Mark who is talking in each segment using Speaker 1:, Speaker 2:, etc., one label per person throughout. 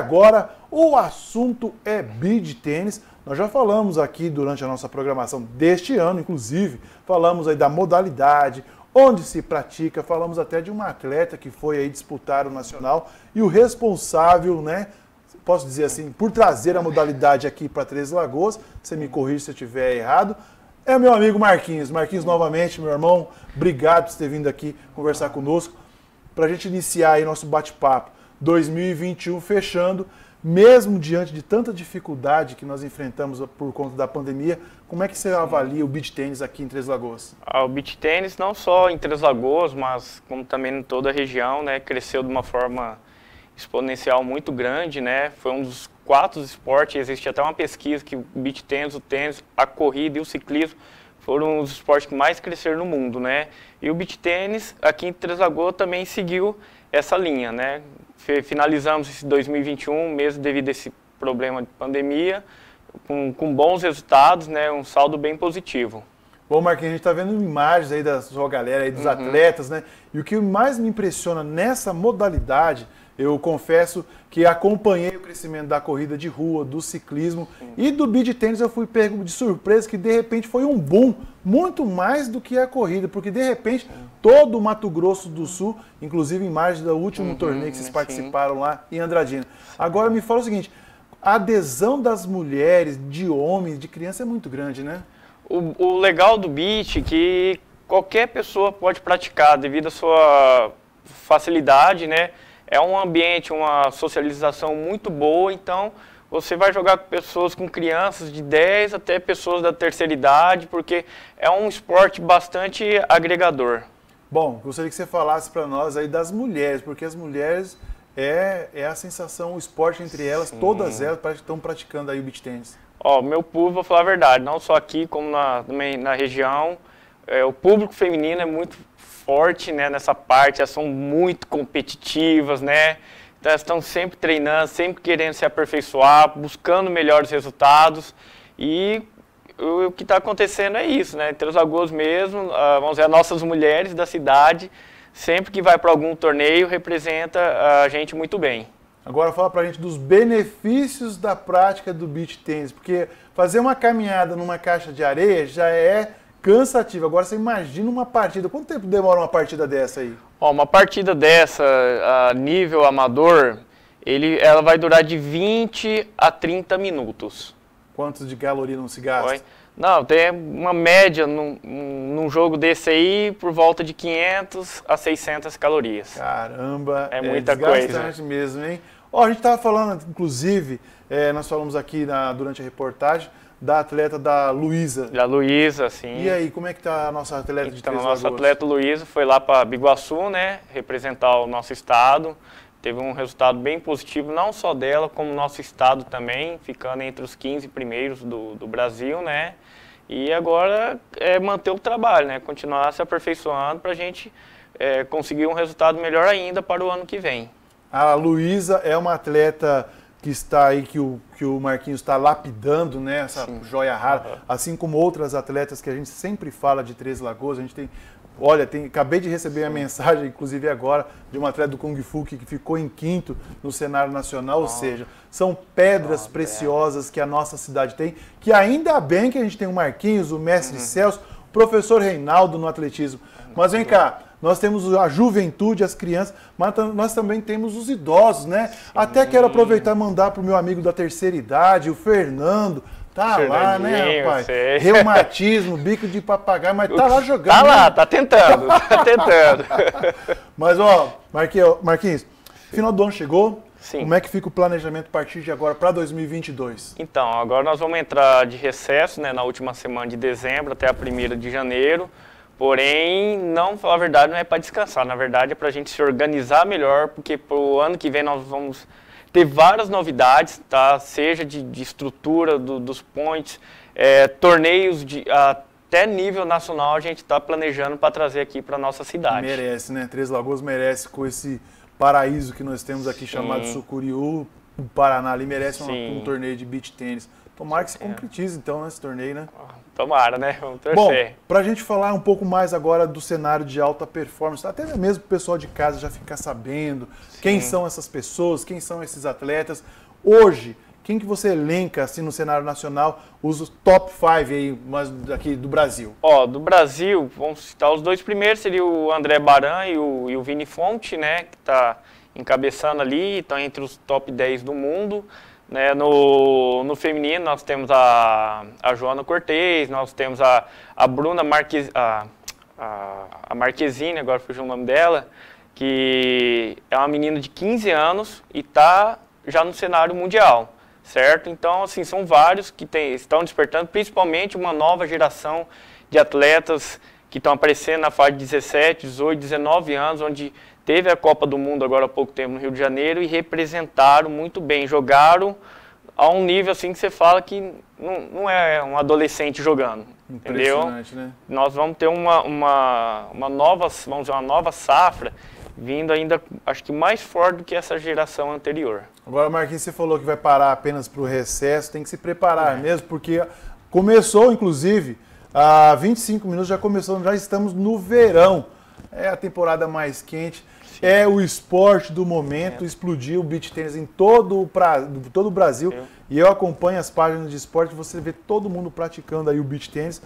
Speaker 1: Agora o assunto é bid tênis. Nós já falamos aqui durante a nossa programação deste ano, inclusive, falamos aí da modalidade, onde se pratica, falamos até de uma atleta que foi aí disputar o nacional e o responsável, né, posso dizer assim, por trazer a modalidade aqui para Três Lagoas, você me corrige se eu estiver errado, é meu amigo Marquinhos. Marquinhos, novamente, meu irmão, obrigado por ter vindo aqui conversar conosco. Para a gente iniciar aí nosso bate-papo, 2021 fechando, mesmo diante de tanta dificuldade que nós enfrentamos por conta da pandemia, como é que você avalia o beach tênis aqui em Três Lagoas?
Speaker 2: Ah, o beach tênis não só em Três Lagoas, mas como também em toda a região, né, cresceu de uma forma exponencial muito grande, né? Foi um dos quatro esportes, existe até uma pesquisa que o beach tênis, o tênis, a corrida e o ciclismo foram os esportes que mais cresceram no mundo, né? E o beach tênis aqui em Três Lagoas também seguiu essa linha, né? Finalizamos esse 2021 mesmo devido a esse problema de pandemia com, com bons resultados, né? Um saldo bem positivo.
Speaker 1: Bom, Marquinhos, a gente está vendo imagens aí da sua galera, aí dos uhum. atletas, né? E o que mais me impressiona nessa modalidade eu confesso que acompanhei o crescimento da corrida de rua, do ciclismo Sim. e do beat tênis. Eu fui pego de surpresa que de repente foi um boom, muito mais do que a corrida, porque de repente todo o Mato Grosso do Sul, inclusive imagens do último uhum, torneio que vocês participaram lá em Andradina. Agora me fala o seguinte, a adesão das mulheres, de homens, de criança é muito grande, né?
Speaker 2: O, o legal do beat é que qualquer pessoa pode praticar devido à sua facilidade, né? é um ambiente, uma socialização muito boa, então você vai jogar com pessoas com crianças de 10 até pessoas da terceira idade, porque é um esporte bastante agregador. Bom, gostaria que você
Speaker 1: falasse para nós aí das mulheres, porque as mulheres é, é a sensação, o esporte entre elas, Sim. todas elas estão praticando aí o beach tennis.
Speaker 2: Ó, meu público, vou falar a verdade, não só aqui como na, na região, é, o público feminino é muito forte né, nessa parte, elas são muito competitivas, né? Então, elas estão sempre treinando, sempre querendo se aperfeiçoar, buscando melhores resultados. E o, o que está acontecendo é isso, né? Entre os lagoas mesmo, ah, vamos dizer, as nossas mulheres da cidade, sempre que vai para algum torneio, representa ah, a gente muito bem.
Speaker 1: Agora fala para a gente dos benefícios da prática do beach tennis porque fazer uma caminhada numa caixa de areia já é cansativo. Agora você imagina uma partida. Quanto tempo demora uma partida dessa
Speaker 2: aí? Ó, uma partida dessa, a nível amador, ele, ela vai durar de 20 a 30 minutos. Quantos de caloria não se gasta? Oi? Não, tem uma média num, num, jogo desse aí por volta de 500 a 600 calorias. Caramba,
Speaker 1: é, é muita é coisa. mesmo, hein? Ó, a gente estava falando, inclusive, é, nós falamos aqui na, durante a reportagem da atleta da Luísa.
Speaker 2: Da Luísa, sim. E aí,
Speaker 1: como é que está a nossa atleta então, de tá Três Então A nossa atleta
Speaker 2: Luísa foi lá para Biguaçu, né, representar o nosso estado. Teve um resultado bem positivo, não só dela, como nosso estado também, ficando entre os 15 primeiros do, do Brasil, né. E agora é manter o trabalho, né, continuar se aperfeiçoando para a gente é, conseguir um resultado melhor ainda para o ano que vem.
Speaker 1: A Luísa é uma atleta que está aí, que o, que o Marquinhos está lapidando, né? Essa Sim. joia rara, uhum. assim como outras atletas que a gente sempre fala de Três Lagoas, a gente tem. Olha, tem, acabei de receber a mensagem, inclusive agora, de uma atleta do Kung Fu que ficou em quinto no cenário nacional, oh. ou seja, são pedras oh, preciosas que a nossa cidade tem, que ainda bem que a gente tem o Marquinhos, o mestre uhum. Celso, o professor Reinaldo no atletismo. Uhum. Mas vem cá, nós temos a juventude, as crianças, mas nós também temos os idosos, né? Sim. Até quero aproveitar e mandar para o meu amigo da terceira idade, o Fernando. Tá lá, né, rapaz?
Speaker 2: Sei. Reumatismo,
Speaker 1: bico de papagaio, mas tá lá tá jogando. Tá lá, né? tá tentando, tá tentando. mas, ó, Marquinhos, Marquinhos, final do ano chegou, Sim. Como é que fica o planejamento a partir de agora para 2022?
Speaker 2: Então, agora nós vamos entrar de recesso né, na última semana de dezembro até a primeira de janeiro. Porém, não falar a verdade não é para descansar, na verdade é para a gente se organizar melhor, porque para o ano que vem nós vamos ter várias novidades, tá? seja de, de estrutura do, dos pontes, é, torneios de, até nível nacional a gente está planejando para trazer aqui para nossa cidade. Merece,
Speaker 1: né? Três Lagoas merece com esse paraíso que nós temos aqui Sim. chamado Sucuriú, o Paraná ali merece um, um torneio de beach tênis. Tomara que se é. concretize, então, nesse né, torneio, né? Ah,
Speaker 2: tomara, né? Vamos torcer. Bom,
Speaker 1: para a gente falar um pouco mais agora do cenário de alta performance, até mesmo o pessoal de casa já ficar sabendo Sim. quem são essas pessoas, quem são esses atletas. Hoje, quem que você elenca, assim, no cenário nacional, os top 5 aí,
Speaker 2: mas aqui do Brasil? Ó, do Brasil, vamos citar os dois primeiros, seria o André Baran e o, e o Vini Fonte, né? Que tá encabeçando ali, estão tá entre os top 10 do mundo. Né? No, no feminino, nós temos a, a Joana Cortez, nós temos a, a Bruna Marquez a, a, a Marquezine, agora fugiu o nome dela, que é uma menina de 15 anos e está já no cenário mundial, certo? Então, assim, são vários que tem, estão despertando, principalmente uma nova geração de atletas que estão aparecendo na fase de 17, 18, 19 anos, onde teve a Copa do Mundo agora há pouco tempo no Rio de Janeiro e representaram muito bem, jogaram a um nível assim que você fala que não, não é um adolescente jogando, entendeu? Né? Nós vamos ter uma, uma, uma nova, vamos dizer, uma nova safra vindo ainda, acho que mais forte do que essa geração anterior. Agora, Marquinhos,
Speaker 1: você falou que vai parar apenas para o recesso, tem que se preparar é. mesmo, porque começou, inclusive, há 25 minutos já começou, já estamos no verão é a temporada mais quente, Sim. é o esporte do momento, é. explodiu o beach tênis em todo o, pra, todo o Brasil. E eu acompanho as páginas de esporte, você vê todo mundo praticando aí o beach tênis.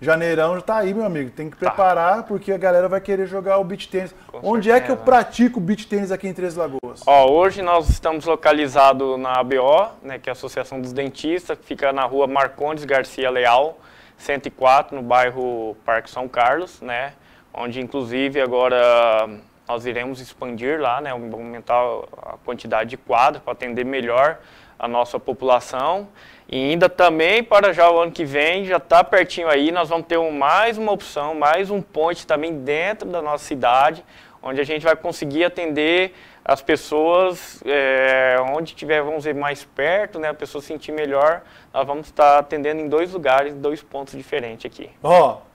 Speaker 1: Janeirão já tá aí, meu amigo. Tem que tá. preparar tá. porque a galera vai querer jogar o beach tênis. Onde certeza. é que eu pratico beach tênis aqui em Três Lagoas?
Speaker 2: Ó, hoje nós estamos localizados na ABO, né, que é a Associação dos Dentistas, que fica na rua Marcondes Garcia Leal, 104, no bairro Parque São Carlos, né? onde inclusive agora hum, nós iremos expandir lá, né, aumentar a quantidade de quadros para atender melhor a nossa população. E ainda também para já o ano que vem, já está pertinho aí, nós vamos ter um, mais uma opção, mais um ponte também dentro da nossa cidade, onde a gente vai conseguir atender as pessoas é, onde tiver, vamos dizer, mais perto, né, a pessoa sentir melhor, nós vamos estar tá atendendo em dois lugares, dois pontos diferentes aqui.
Speaker 1: Ó, oh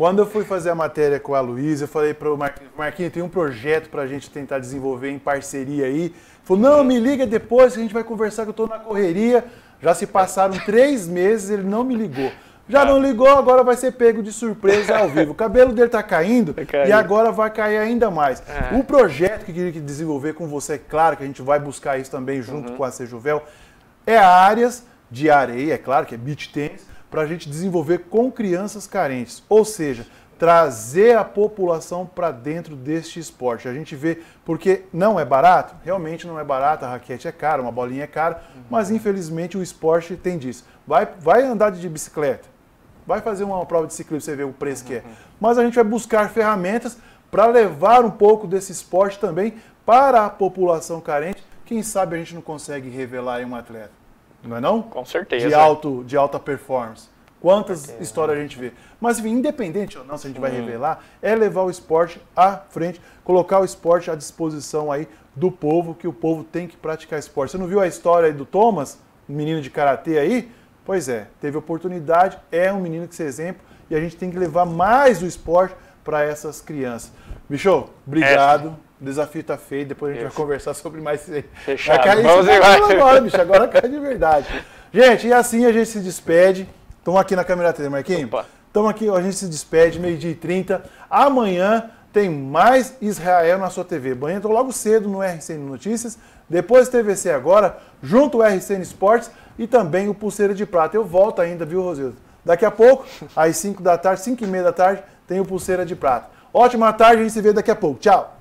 Speaker 1: quando eu fui fazer a matéria com a Luísa, eu falei para o Marquinhos, Marquinhos, tem um projeto para a gente tentar desenvolver em parceria aí. Ele falou, não, me liga depois que a gente vai conversar que eu estou na correria. Já se passaram três meses, ele não me ligou. Já não ligou, agora vai ser pego de surpresa ao vivo. O cabelo dele está caindo e agora vai cair ainda mais. Ah. O projeto que queria desenvolver com você, é claro que a gente vai buscar isso também junto uhum. com a Sejuvel, é áreas de areia, é claro que é beach tennis, para a gente desenvolver com crianças carentes. Ou seja, trazer a população para dentro deste esporte. A gente vê, porque não é barato, realmente não é barato, a raquete é cara, uma bolinha é cara, uhum. mas infelizmente o esporte tem disso. Vai, vai andar de bicicleta, vai fazer uma prova de ciclismo, você vê o preço uhum. que é. Mas a gente vai buscar ferramentas para levar um pouco desse esporte também para a população carente. Quem sabe a gente não consegue revelar um atleta. Não é não?
Speaker 2: Com certeza. De, alto,
Speaker 1: de alta performance. Quantas certeza, histórias a gente vê. Mas, enfim, independente ou não, se a gente vai hum. revelar, é levar o esporte à frente, colocar o esporte à disposição aí do povo, que o povo tem que praticar esporte. Você não viu a história aí do Thomas, o menino de karatê aí? Pois é, teve oportunidade, é um menino que se é exemplo e a gente tem que levar mais o esporte para essas crianças. Bicho, obrigado. É. O desafio tá feito, depois a gente Isso. vai conversar sobre mais. Fechado. Vamos tá embora. agora, bicho, agora cai de verdade. Gente, e assim a gente se despede. Estamos aqui na câmera 3, Marquinhos. Estamos aqui, a gente se despede, meio-dia e 30. Amanhã tem mais Israel na sua TV. Banha entrou logo cedo no RCN Notícias, depois TVC agora, junto ao RCN Esportes e também o Pulseira de Prata. Eu volto ainda, viu, Rosildo? Daqui a pouco, às 5 da tarde, 5 e meia da tarde, tem o Pulseira de Prata. Ótima tarde, a gente se vê daqui a pouco. Tchau!